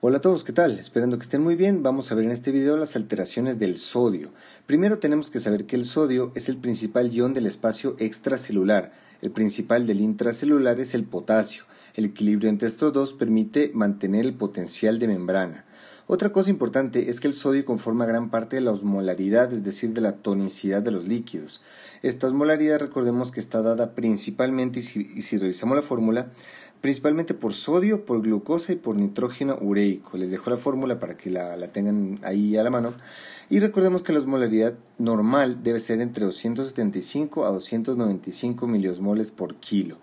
Hola a todos, ¿qué tal? Esperando que estén muy bien, vamos a ver en este video las alteraciones del sodio. Primero tenemos que saber que el sodio es el principal ion del espacio extracelular, el principal del intracelular es el potasio. El equilibrio entre estos dos permite mantener el potencial de membrana. Otra cosa importante es que el sodio conforma gran parte de la osmolaridad, es decir, de la tonicidad de los líquidos. Esta osmolaridad recordemos que está dada principalmente, si, y si revisamos la fórmula, principalmente por sodio, por glucosa y por nitrógeno ureico. Les dejo la fórmula para que la, tengan ahí a la mano. Y recordemos que la osmolaridad normal debe ser entre 275 a 295 miliosmoles por kilo.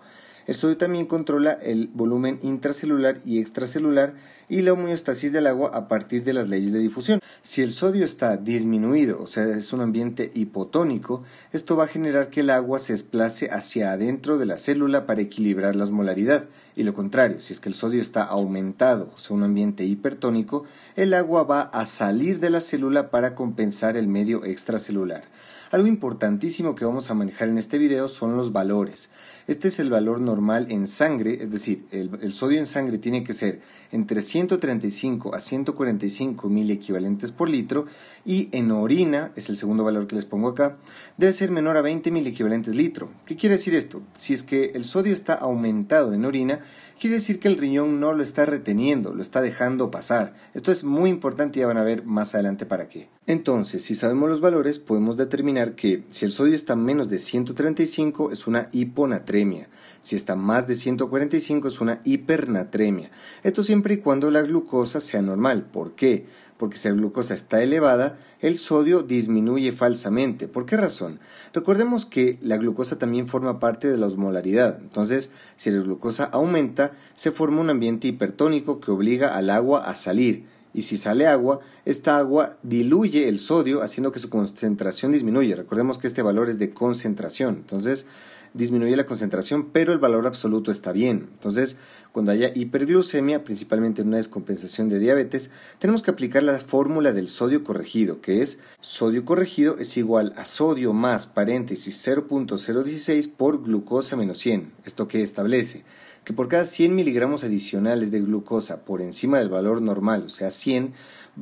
El sodio también controla el volumen intracelular y extracelular y la homeostasis del agua a partir de las leyes de difusión. Si el sodio está disminuido, o sea, es un ambiente hipotónico, esto va a generar que el agua se desplace hacia adentro de la célula para equilibrar la osmolaridad. Y lo contrario, si es que el sodio está aumentado, o sea, un ambiente hipertónico, el agua va a salir de la célula para compensar el medio extracelular. Algo importantísimo que vamos a manejar en este video son los valores. Este es el valor normal en sangre, es decir, el, sodio en sangre tiene que ser entre 135 a 145 mil equivalentes por litro y en orina, es el segundo valor que les pongo acá, debe ser menor a 20 mil equivalentes litro. ¿Qué quiere decir esto? Si es que el sodio está aumentado en orina, quiere decir que el riñón no lo está reteniendo, lo está dejando pasar. Esto es muy importante y ya van a ver más adelante para qué. Entonces, si sabemos los valores, podemos determinar que si el sodio está menos de 135 es una hiponatremia, si está más de 145 es una hipernatremia. Esto siempre y cuando la glucosa sea normal. ¿Por qué? Porque si la glucosa está elevada, el sodio disminuye falsamente. ¿Por qué razón? Recordemos que la glucosa también forma parte de la osmolaridad. Entonces, si la glucosa aumenta, se forma un ambiente hipertónico que obliga al agua a salir y si sale agua, esta agua diluye el sodio haciendo que su concentración disminuya. Recordemos que este valor es de concentración, entonces disminuye la concentración, pero el valor absoluto está bien. Entonces, cuando haya hiperglucemia, principalmente en una descompensación de diabetes, tenemos que aplicar la fórmula del sodio corregido, que es sodio corregido es igual a sodio más paréntesis 0.016 por glucosa menos 100. ¿Esto que establece? que por cada 100 miligramos adicionales de glucosa por encima del valor normal, o sea 100,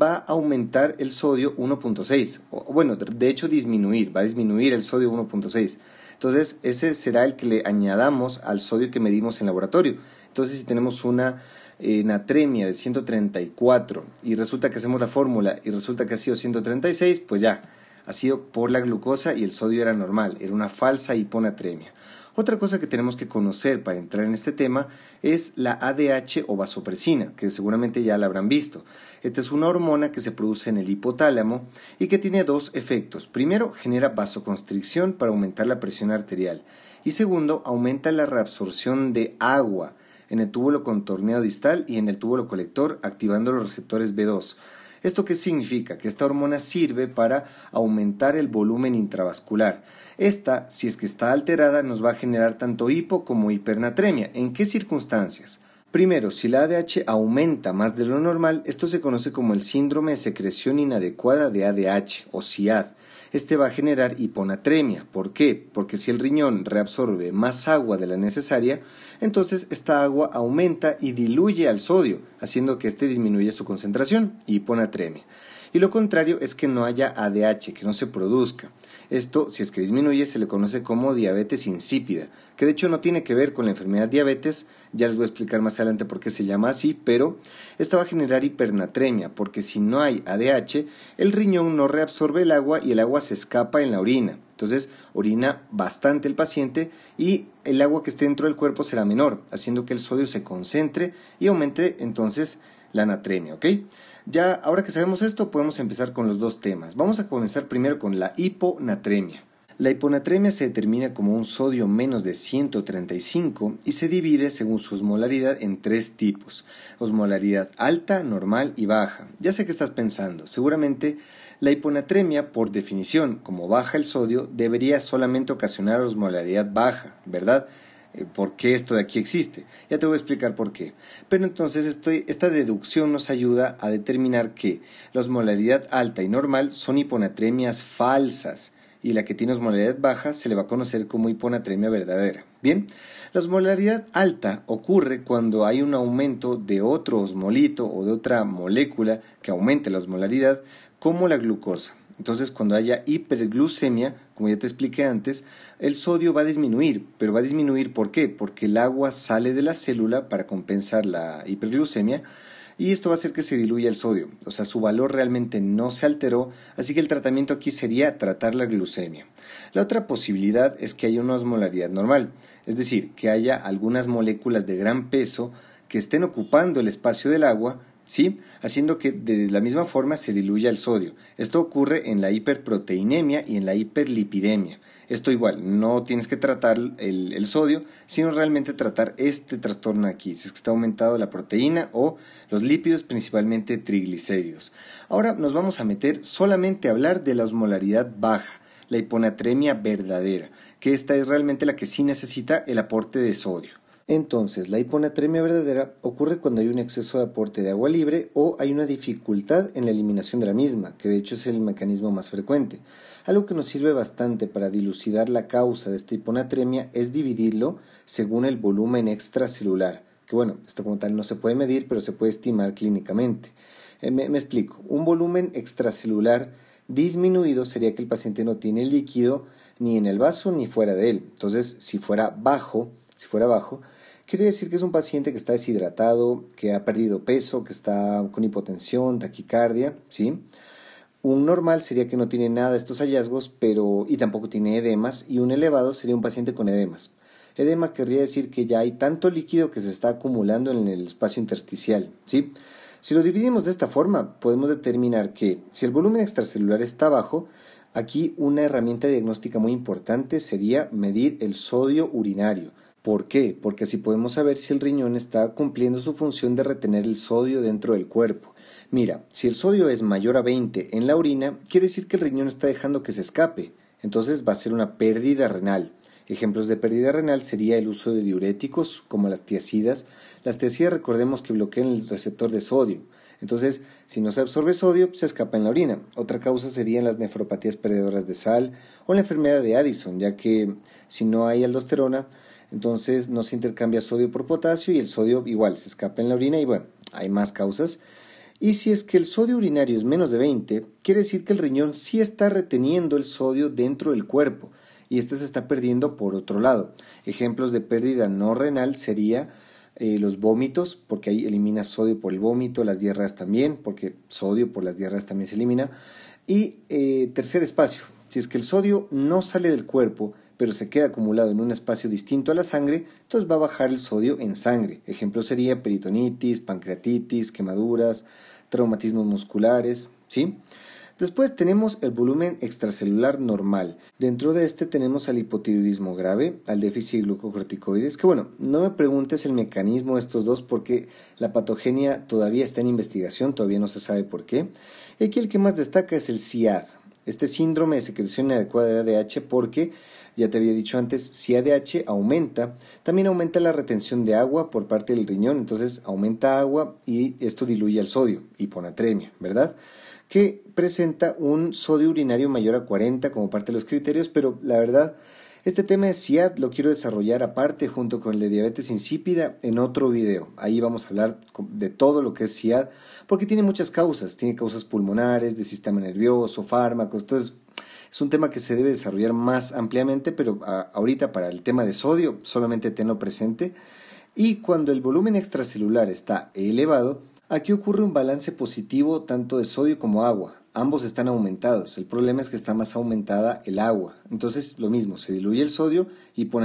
va a aumentar el sodio 1.6, o bueno, de hecho disminuir, va a disminuir el sodio 1.6. Entonces, ese será el que le añadamos al sodio que medimos en laboratorio. Entonces, si tenemos una eh, natremia de 134 y resulta que hacemos la fórmula y resulta que ha sido 136, pues ya, ha sido por la glucosa y el sodio era normal, era una falsa hiponatremia. Otra cosa que tenemos que conocer para entrar en este tema es la ADH o vasopresina, que seguramente ya la habrán visto. Esta es una hormona que se produce en el hipotálamo y que tiene dos efectos. Primero, genera vasoconstricción para aumentar la presión arterial y segundo, aumenta la reabsorción de agua en el túbulo contorneado distal y en el túbulo colector, activando los receptores B2 ¿Esto qué significa? Que esta hormona sirve para aumentar el volumen intravascular. Esta, si es que está alterada, nos va a generar tanto hipo como hipernatremia. ¿En qué circunstancias? Primero, si la ADH aumenta más de lo normal, esto se conoce como el síndrome de secreción inadecuada de ADH o SIAD este va a generar hiponatremia. ¿Por qué? Porque si el riñón reabsorbe más agua de la necesaria, entonces esta agua aumenta y diluye al sodio, haciendo que éste disminuya su concentración, hiponatremia y lo contrario es que no haya ADH, que no se produzca. Esto, si es que disminuye, se le conoce como diabetes insípida, que de hecho no tiene que ver con la enfermedad diabetes, ya les voy a explicar más adelante por qué se llama así, pero esta va a generar hipernatremia, porque si no hay ADH, el riñón no reabsorbe el agua y el agua se escapa en la orina. Entonces, orina bastante el paciente y el agua que esté dentro del cuerpo será menor, haciendo que el sodio se concentre y aumente entonces la natremia, ¿ok? Ya, ahora que sabemos esto, podemos empezar con los dos temas. Vamos a comenzar primero con la hiponatremia. La hiponatremia se determina como un sodio menos de 135 y se divide según su osmolaridad en tres tipos, osmolaridad alta, normal y baja. Ya sé que estás pensando, seguramente la hiponatremia por definición, como baja el sodio, debería solamente ocasionar osmolaridad baja, ¿verdad? Eh, por qué esto de aquí existe. Ya te voy a explicar por qué. Pero entonces esta deducción nos ayuda a determinar que la osmolaridad alta y normal son hiponatremias falsas y la que tiene osmolaridad baja se le va a conocer como hiponatremia verdadera. Bien, la osmolaridad alta ocurre cuando hay un aumento de otro osmolito o de otra molécula que aumente la osmolaridad, como la glucosa. Entonces, cuando haya hiperglucemia, como ya te expliqué antes, el sodio va a disminuir, pero va a disminuir ¿por qué? Porque el agua sale de la célula para compensar la hiperglucemia y esto va a hacer que se diluya el sodio, o sea, su valor realmente no se alteró, así que el tratamiento aquí sería tratar la glucemia. La otra posibilidad es que haya una osmolaridad normal, es decir, que haya algunas moléculas de gran peso que estén ocupando el espacio del agua ¿sí? haciendo que de la misma forma se diluya el sodio. Esto ocurre en la hiperproteinemia y en la hiperlipidemia. Esto igual, no tienes que tratar el, el sodio, sino realmente tratar este trastorno aquí, si es que está aumentado la proteína o los lípidos, principalmente triglicéridos. Ahora nos vamos a meter solamente a hablar de la osmolaridad baja, la hiponatremia verdadera, que esta es realmente la que sí necesita el aporte de sodio. Entonces, la hiponatremia verdadera ocurre cuando hay un exceso de aporte de agua libre o hay una dificultad en la eliminación de la misma, que de hecho es el mecanismo más frecuente. Algo que nos sirve bastante para dilucidar la causa de esta hiponatremia es dividirlo según el volumen extracelular, que bueno, esto como tal no se puede medir, pero se puede estimar clínicamente. Eh, me, me explico, un volumen extracelular disminuido sería que el paciente no tiene líquido ni en el vaso ni fuera de él. Entonces, si fuera bajo, si fuera bajo, quiere decir que es un paciente que está deshidratado, que ha perdido peso, que está con hipotensión, taquicardia, ¿sí? Un normal sería que no tiene nada de estos hallazgos, pero y tampoco tiene edemas, y un elevado sería un paciente con edemas. Edema querría decir que ya hay tanto líquido que se está acumulando en el espacio intersticial, ¿sí? Si lo dividimos de esta forma, podemos determinar que si el volumen extracelular está bajo, aquí una herramienta diagnóstica muy importante sería medir el sodio urinario ¿Por qué? Porque así podemos saber si el riñón está cumpliendo su función de retener el sodio dentro del cuerpo. Mira, si el sodio es mayor a 20 en la orina, quiere decir que el riñón está dejando que se escape, entonces va a ser una pérdida renal. Ejemplos de pérdida renal sería el uso de diuréticos como las tiacidas. Las tiacidas recordemos que bloquean el receptor de sodio. Entonces, si no se absorbe sodio, se escapa en la orina. Otra causa serían las nefropatías perdedoras de sal o la enfermedad de Addison, ya que si no hay aldosterona, entonces no se intercambia sodio por potasio y el sodio igual se escapa en la orina y bueno, hay más causas. Y si es que el sodio urinario es menos de 20, quiere decir que el riñón sí está reteniendo el sodio dentro del cuerpo y este se está perdiendo por otro lado. Ejemplos de pérdida no renal sería eh, los vómitos, porque ahí elimina sodio por el vómito, las diarreas también, porque sodio por las diarreas también se elimina. Y eh, tercer espacio, si es que el sodio no sale del cuerpo, pero se queda acumulado en un espacio distinto a la sangre, entonces va a bajar el sodio en sangre. Ejemplo sería peritonitis, pancreatitis, quemaduras, traumatismos musculares, ¿sí? Después tenemos el volumen extracelular normal. Dentro de este tenemos al hipotiroidismo grave, al déficit glucocorticoides, que bueno, no me preguntes el mecanismo de estos dos porque la patogenia todavía está en investigación, todavía no se sabe por qué. Y aquí el que más destaca es el CIAD, este síndrome de secreción inadecuada de ADH porque ya te había dicho antes, si ADH aumenta, también aumenta la retención de agua por parte del riñón, entonces aumenta agua y esto diluye el sodio, hiponatremia, ¿verdad? Que presenta un sodio urinario mayor a 40 como parte de los criterios, pero la verdad, este tema de SIAD lo quiero desarrollar aparte junto con el de diabetes insípida en otro video. Ahí vamos a hablar de todo lo que es SIAD, porque tiene muchas causas. Tiene causas pulmonares, de sistema nervioso, fármacos. Entonces, es un tema que se debe desarrollar más ampliamente, pero ah, ahorita para el tema de sodio solamente tenlo presente. Y cuando el volumen extracelular está elevado, aquí ocurre un balance positivo tanto de sodio como agua, ambos están aumentados. El problema es que está más aumentada el agua. Entonces, lo mismo, se diluye el sodio y pone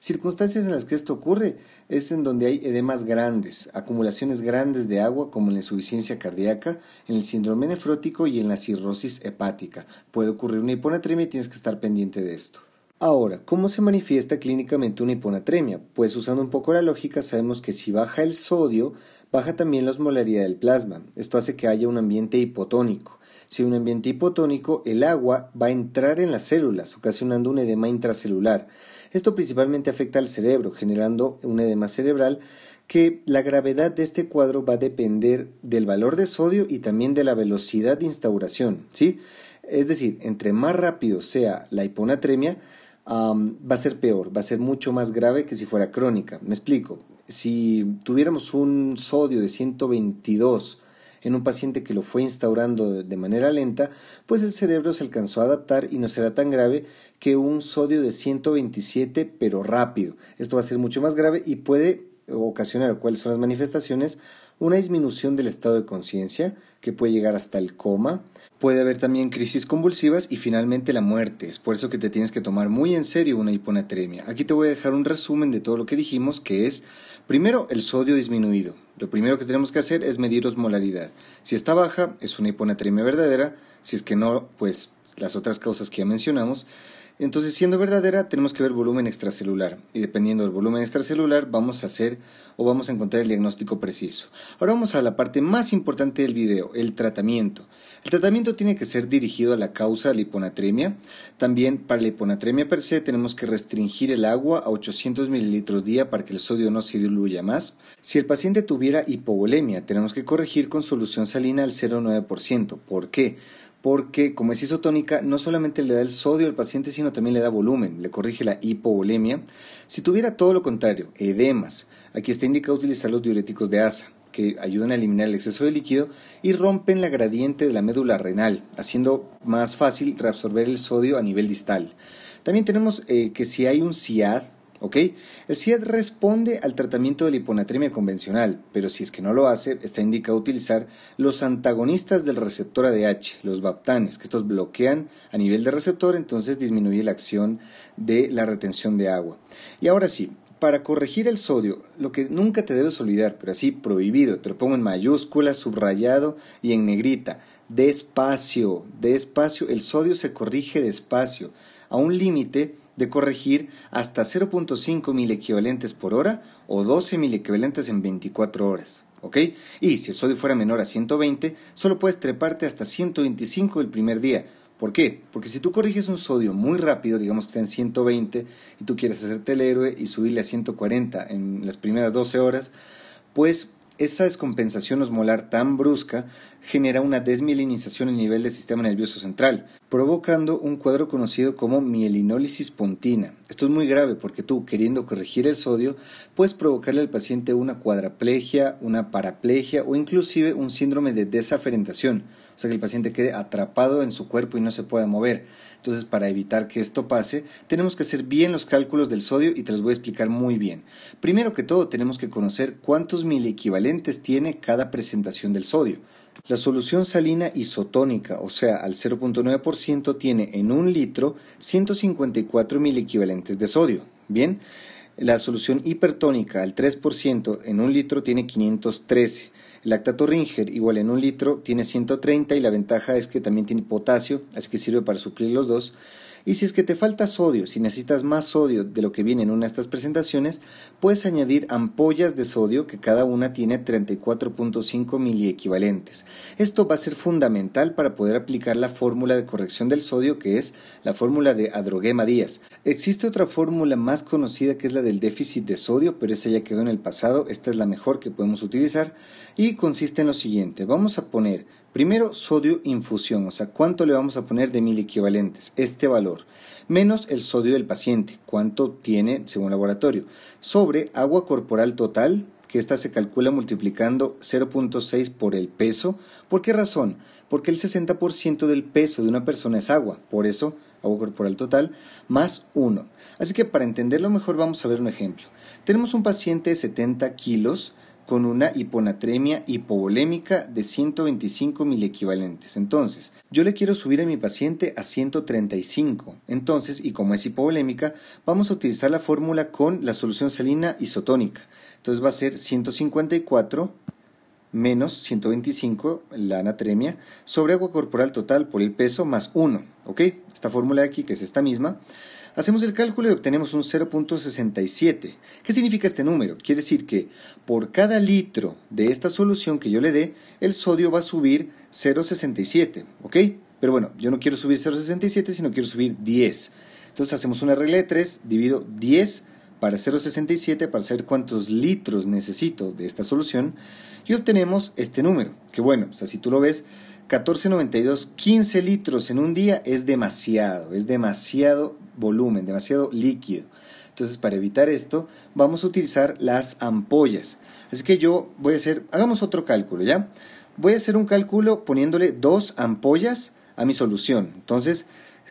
Circunstancias en las que esto ocurre es en donde hay edemas grandes, acumulaciones grandes de agua, como en la insuficiencia cardíaca, en el síndrome nefrótico y en la cirrosis hepática. Puede ocurrir una hiponatremia y tienes que estar pendiente de esto. Ahora, ¿cómo se manifiesta clínicamente una hiponatremia? Pues usando un poco la lógica sabemos que si baja el sodio, baja también la osmolaridad del plasma. Esto hace que haya un ambiente hipotónico. Si un ambiente hipotónico, el agua va a entrar en las células, ocasionando un edema intracelular. Esto principalmente afecta al cerebro, generando un edema cerebral que la gravedad de este cuadro va a depender del valor de sodio y también de la velocidad de instauración, Es decir, entre más rápido sea la hiponatremia, va a ser peor, va a ser mucho más grave que si fuera crónica. Me explico, si tuviéramos un sodio de 122 en un paciente que lo fue instaurando de manera lenta, pues el cerebro se alcanzó a adaptar y no será tan grave que un sodio de 127, pero rápido. Esto va a ser mucho más grave y puede ocasionar, cuáles son las manifestaciones, una disminución del estado de conciencia, que puede llegar hasta el coma, puede haber también crisis convulsivas y finalmente la muerte. Es por eso que te tienes que tomar muy en serio una hiponatremia. Aquí te voy a dejar un resumen de todo lo que dijimos, que es Primero, el sodio disminuido. Lo primero que tenemos que hacer es medir osmolaridad. Si está baja, es una hiponatremia verdadera. Si es que no, pues las otras causas que ya mencionamos. Entonces, siendo verdadera, tenemos que ver volumen extracelular. Y dependiendo del volumen extracelular, vamos a hacer o vamos a encontrar el diagnóstico preciso. Ahora vamos a la parte más importante del video, el tratamiento. El tratamiento tiene que ser dirigido a la causa de la hiponatremia. También para la hiponatremia per se tenemos que restringir el agua a 800 mililitros día para que el sodio no se diluya más. Si el paciente tuviera hipovolemia, tenemos que corregir con solución salina al 0,9%. ¿Por qué? porque como es isotónica, no solamente le da el sodio al paciente, sino también le da volumen, le corrige la hipovolemia. Si tuviera todo lo contrario, edemas, aquí está indicado utilizar los diuréticos de asa que ayudan a eliminar el exceso de líquido y rompen la gradiente de la médula renal, haciendo más fácil reabsorber el sodio a nivel distal. También tenemos eh, que si hay un CIAD, ¿ok? El CIAD responde al tratamiento de la hiponatremia convencional, pero si es que no lo hace, está indicado utilizar los antagonistas del receptor ADH, los baptanes, que estos bloquean a nivel de receptor, entonces disminuye la acción de la retención de agua. Y ahora sí, para corregir el sodio, lo que nunca te debes olvidar, pero así prohibido, te lo pongo en mayúscula, subrayado y en negrita. Despacio, despacio, el sodio se corrige despacio, a un límite de corregir hasta 0.5 mil equivalentes por hora o 12 mil equivalentes en 24 horas. ¿Ok? Y si el sodio fuera menor a 120, solo puedes treparte hasta 125 el primer día, ¿Por qué? Porque si tú corriges un sodio muy rápido, digamos que está en 120 y tú quieres hacerte el héroe y subirle a 140 en las primeras 12 horas, pues esa descompensación osmolar tan brusca genera una desmielinización en el nivel del sistema nervioso central, provocando un cuadro conocido como mielinólisis pontina. Esto es muy grave porque tú, queriendo corregir el sodio, puedes provocarle al paciente una cuadraplegia, una paraplegia o inclusive un síndrome de desaferentación o sea que el paciente quede atrapado en su cuerpo y no se pueda mover. Entonces, para evitar que esto pase, tenemos que hacer bien los cálculos del sodio y te los voy a explicar muy bien. Primero que todo, tenemos que conocer cuántos miliequivalentes tiene cada presentación del sodio. La solución salina isotónica, o sea, al 0.9%, tiene en un litro 154 miliequivalentes de sodio. Bien, la solución hipertónica al 3% en un litro tiene 513 el lactato Ringer, igual en un litro, tiene 130 y la ventaja es que también tiene potasio, es que sirve para suplir los dos. Y si es que te falta sodio, si necesitas más sodio de lo que viene en una de estas presentaciones, puedes añadir ampollas de sodio que cada una tiene 34.5 miliequivalentes. Esto va a ser fundamental para poder aplicar la fórmula de corrección del sodio que es la fórmula de Adroguema Díaz. Existe otra fórmula más conocida que es la del déficit de sodio, pero esa ya quedó en el pasado, esta es la mejor que podemos utilizar y consiste en lo siguiente, vamos a poner Primero, sodio infusión, o sea, cuánto le vamos a poner de mil equivalentes, este valor, menos el sodio del paciente, cuánto tiene según laboratorio, sobre agua corporal total, que esta se calcula multiplicando 0.6 por el peso. ¿Por qué razón? Porque el 60% del peso de una persona es agua, por eso agua corporal total, más 1. Así que para entenderlo mejor vamos a ver un ejemplo. Tenemos un paciente de 70 kilos, con una hiponatremia hipovolémica de 125 mil equivalentes. Entonces, yo le quiero subir a mi paciente a 135. Entonces, y como es hipovolémica, vamos a utilizar la fórmula con la solución salina isotónica. Entonces va a ser 154 menos 125 la anatremia sobre agua corporal total por el peso más 1. ¿Ok? Esta fórmula de aquí, que es esta misma. Hacemos el cálculo y obtenemos un 0.67. ¿Qué significa este número? Quiere decir que por cada litro de esta solución que yo le dé, el sodio va a subir 0.67, ¿ok? Pero bueno, yo no quiero subir 0.67, sino quiero subir 10. Entonces hacemos una regla de 3, divido 10 para 0.67 para saber cuántos litros necesito de esta solución y obtenemos este número. Que bueno, o sea, si tú lo ves, 14.92, 15 litros en un día es demasiado, es demasiado volumen, demasiado líquido. Entonces, para evitar esto, vamos a utilizar las ampollas. Así que yo voy a hacer, hagamos otro cálculo, ¿ya? Voy a hacer un cálculo poniéndole dos ampollas a mi solución. Entonces,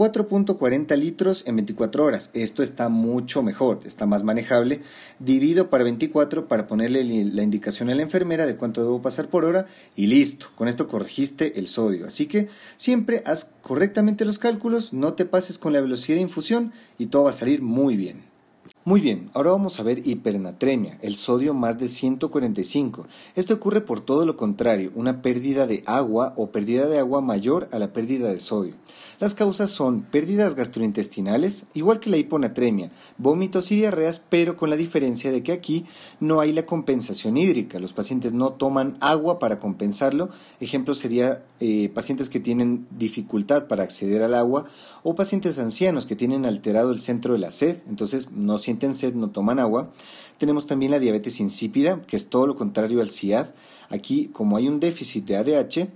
4.40 litros en 24 horas. Esto está mucho mejor, está más manejable. Divido para 24 para ponerle la indicación a la enfermera de cuánto debo pasar por hora y listo. Con esto corregiste el sodio. Así que siempre haz correctamente los cálculos, no te pases con la velocidad de infusión y todo va a salir muy bien. Muy bien, ahora vamos a ver hipernatremia, el sodio más de 145. Esto ocurre por todo lo contrario, una pérdida de agua o pérdida de agua mayor a la pérdida de sodio. Las causas son pérdidas gastrointestinales, igual que la hiponatremia, vómitos y diarreas, pero con la diferencia de que aquí no hay la compensación hídrica. Los pacientes no toman agua para compensarlo. Ejemplo sería eh, pacientes que tienen dificultad para acceder al agua o pacientes ancianos que tienen alterado el centro de la sed, entonces no sienten sed no toman agua. Tenemos también la diabetes insípida, que es todo lo contrario al CIAD. Aquí, como hay un déficit de ADH,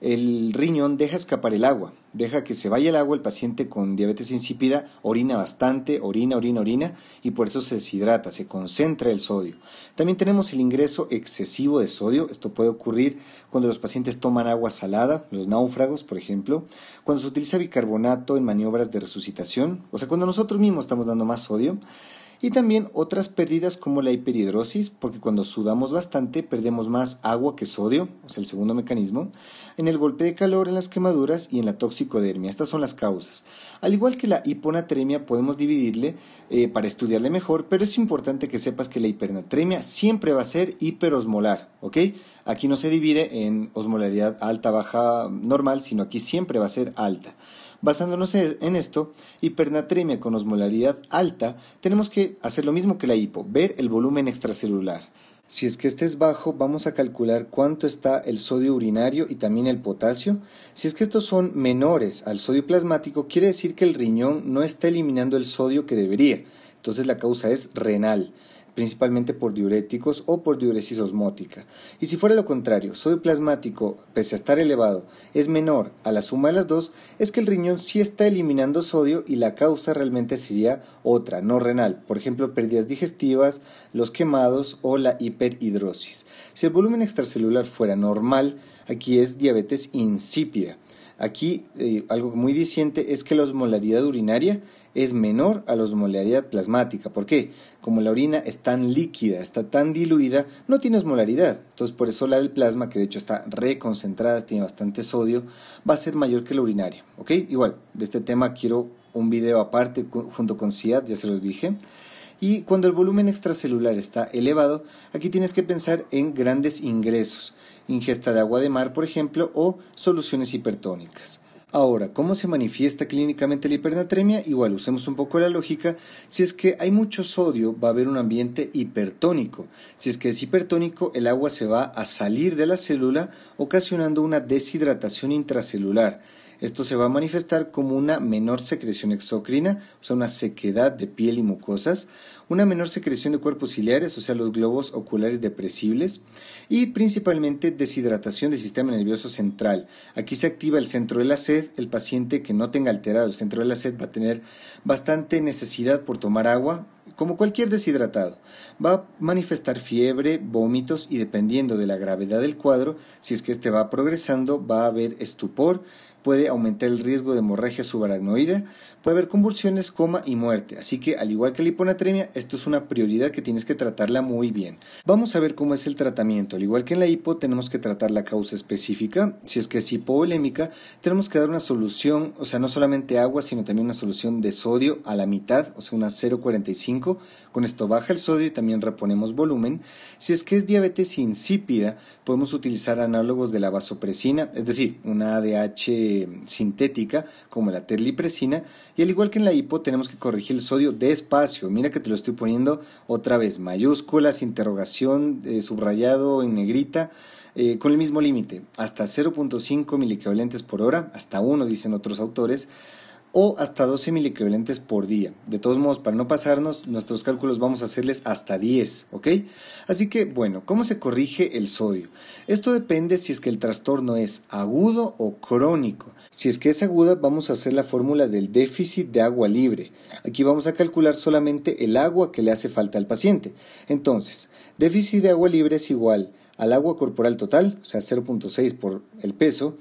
el riñón deja escapar el agua, deja que se vaya el agua, el paciente con diabetes insípida orina bastante, orina, orina, orina, y por eso se deshidrata, se concentra el sodio. También tenemos el ingreso excesivo de sodio, esto puede ocurrir cuando los pacientes toman agua salada, los náufragos, por ejemplo, cuando se utiliza bicarbonato en maniobras de resucitación, o sea, cuando nosotros mismos estamos dando más sodio, y también otras pérdidas como la hiperhidrosis, porque cuando sudamos bastante perdemos más agua que sodio, es el segundo mecanismo, en el golpe de calor, en las quemaduras y en la toxicodermia. Estas son las causas. Al igual que la hiponatremia podemos dividirle eh, para estudiarle mejor, pero es importante que sepas que la hipernatremia siempre va a ser hiperosmolar, ¿ok? Aquí no se divide en osmolaridad alta, baja, normal, sino aquí siempre va a ser alta. Basándonos en esto, hipernatremia con osmolaridad alta, tenemos que hacer lo mismo que la hipo, ver el volumen extracelular. Si es que este es bajo, vamos a calcular cuánto está el sodio urinario y también el potasio. Si es que estos son menores al sodio plasmático, quiere decir que el riñón no está eliminando el sodio que debería. Entonces la causa es renal principalmente por diuréticos o por diuresis osmótica. Y si fuera lo contrario, sodio plasmático, pese a estar elevado, es menor a la suma de las dos, es que el riñón sí está eliminando sodio y la causa realmente sería otra, no renal, por ejemplo, pérdidas digestivas, los quemados o la hiperhidrosis. Si el volumen extracelular fuera normal, aquí es diabetes insípida. Aquí eh, algo muy diciente es que la osmolaridad urinaria es menor a la osmolaridad plasmática. ¿Por qué? Como la orina es tan líquida, está tan diluida, no tiene osmolaridad. Entonces, por eso la del plasma, que de hecho está reconcentrada, tiene bastante sodio, va a ser mayor que la urinaria. ¿Ok? Igual, de este tema quiero un video aparte junto con CIAD, ya se los dije. Y cuando el volumen extracelular está elevado, aquí tienes que pensar en grandes ingresos, ingesta de agua de mar, por ejemplo, o soluciones hipertónicas. Ahora, ¿cómo se manifiesta clínicamente la hipernatremia? Igual, usemos un poco la lógica. Si es que hay mucho sodio, va a haber un ambiente hipertónico. Si es que es hipertónico, el agua se va a salir de la célula, ocasionando una deshidratación intracelular esto se va a manifestar como una menor secreción exocrina, o sea, una sequedad de piel y mucosas, una menor secreción de cuerpos ciliares, o sea, los globos oculares depresibles, y principalmente deshidratación del sistema nervioso central. Aquí se activa el centro de la sed, el paciente que no tenga alterado el centro de la sed va a tener bastante necesidad por tomar agua, como cualquier deshidratado. Va a manifestar fiebre, vómitos y dependiendo de la gravedad del cuadro, si es que este va progresando, va a haber estupor, puede aumentar el riesgo de hemorragia subaracnoide Puede haber convulsiones, coma y muerte, así que al igual que la hiponatremia, esto es una prioridad que tienes que tratarla muy bien. Vamos a ver cómo es el tratamiento. Al igual que en la hipo, tenemos que tratar la causa específica. Si es que es hipovolémica, tenemos que dar una solución, o sea, no solamente agua, sino también una solución de sodio a la mitad, o sea, una 0,45. Con esto baja el sodio y también reponemos volumen. Si es que es diabetes insípida, podemos utilizar análogos de la vasopresina, es decir, una ADH sintética como la terlipresina y al igual que en la hipo, tenemos que corregir el sodio despacio. Mira que te lo estoy poniendo otra vez, mayúsculas, interrogación, eh, subrayado en negrita. Eh, con el mismo límite, hasta 0.5 miliequivalentes por hora, hasta 1, dicen otros autores, o hasta 12 mil equivalentes por día. De todos modos, para no pasarnos, nuestros cálculos vamos a hacerles hasta 10, ¿ok? Así que, bueno, ¿cómo se corrige el sodio? Esto depende si es que el trastorno es agudo o crónico. Si es que es aguda, vamos a hacer la fórmula del déficit de agua libre. Aquí vamos a calcular solamente el agua que le hace falta al paciente. Entonces, déficit de agua libre es igual al agua corporal total, o sea, 0.6 por el peso,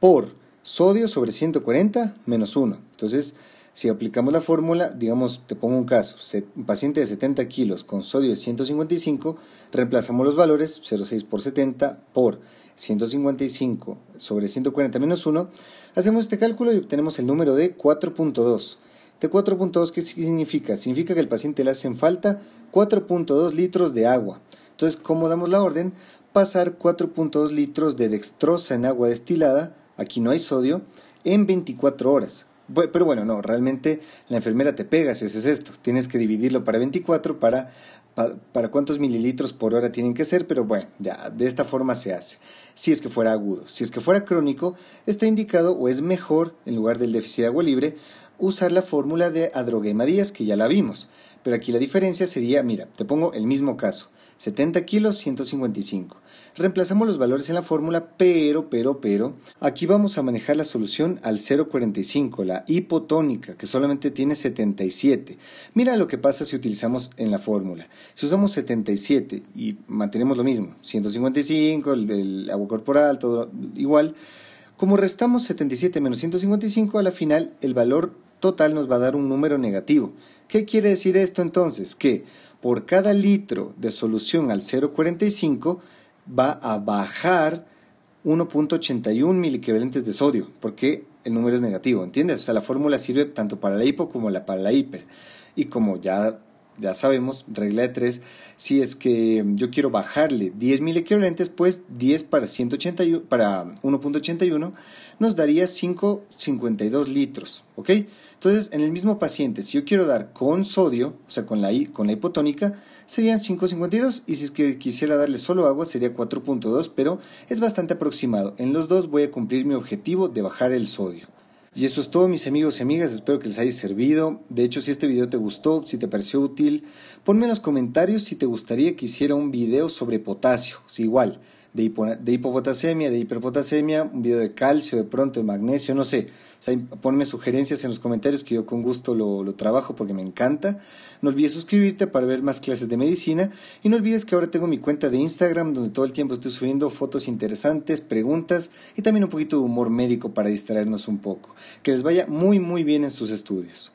por sodio sobre 140 menos 1. Entonces, si aplicamos la fórmula, digamos, te pongo un caso, un paciente de 70 kilos con sodio de 155, reemplazamos los valores 0,6 por 70 por 155 sobre 140 menos 1, hacemos este cálculo y obtenemos el número de 4.2. Este 4.2, ¿qué significa? Significa que al paciente le hacen falta 4.2 litros de agua. Entonces, ¿cómo damos la orden? Pasar 4.2 litros de dextrosa en agua destilada aquí no hay sodio, en 24 horas. Pero bueno, no, realmente la enfermera te pega si es esto. Tienes que dividirlo para 24 para, para, cuántos mililitros por hora tienen que ser, pero bueno, ya de esta forma se hace. Si es que fuera agudo, si es que fuera crónico, está indicado o es mejor, en lugar del déficit de agua libre, usar la fórmula de Adroguema Díaz, que ya la vimos. Pero aquí la diferencia sería, mira, te pongo el mismo caso, 70 kilos, 155. Reemplazamos los valores en la fórmula, pero, pero, pero, aquí vamos a manejar la solución al 0,45, la hipotónica, que solamente tiene 77. Mira lo que pasa si utilizamos en la fórmula. Si usamos 77 y mantenemos lo mismo, 155, el, agua corporal, todo igual, como restamos 77 menos 155, a la final el valor total nos va a dar un número negativo. ¿Qué quiere decir esto entonces? Que por cada litro de solución al 0,45 va a bajar 1.81 equivalentes de sodio, porque el número es negativo, ¿entiendes? O sea, la fórmula sirve tanto para la hipo como la, para la hiper. Y como ya, ya sabemos, regla de 3, si es que yo quiero bajarle 10 equivalentes pues 10 para, 181, para 1.81 nos daría 5,52 litros, ¿ok? Entonces, en el mismo paciente, si yo quiero dar con sodio, o sea, con la, con la hipotónica, serían 5,52 y si es que quisiera darle solo agua sería 4,2, pero es bastante aproximado. En los dos voy a cumplir mi objetivo de bajar el sodio. Y eso es todo mis amigos y amigas, espero que les haya servido. De hecho, si este video te gustó, si te pareció útil, ponme en los comentarios si te gustaría que hiciera un video sobre potasio, si igual de, de hipopotasemia, de hiperpotasemia, un video de calcio, de pronto de magnesio, no sé. O ponme sugerencias en los comentarios que yo con gusto lo, trabajo porque me encanta. No olvides suscribirte para ver más clases de medicina y no olvides que ahora tengo mi cuenta de Instagram donde todo el tiempo estoy subiendo fotos interesantes, preguntas y también un poquito de humor médico para distraernos un poco. Que les vaya muy muy bien en sus estudios.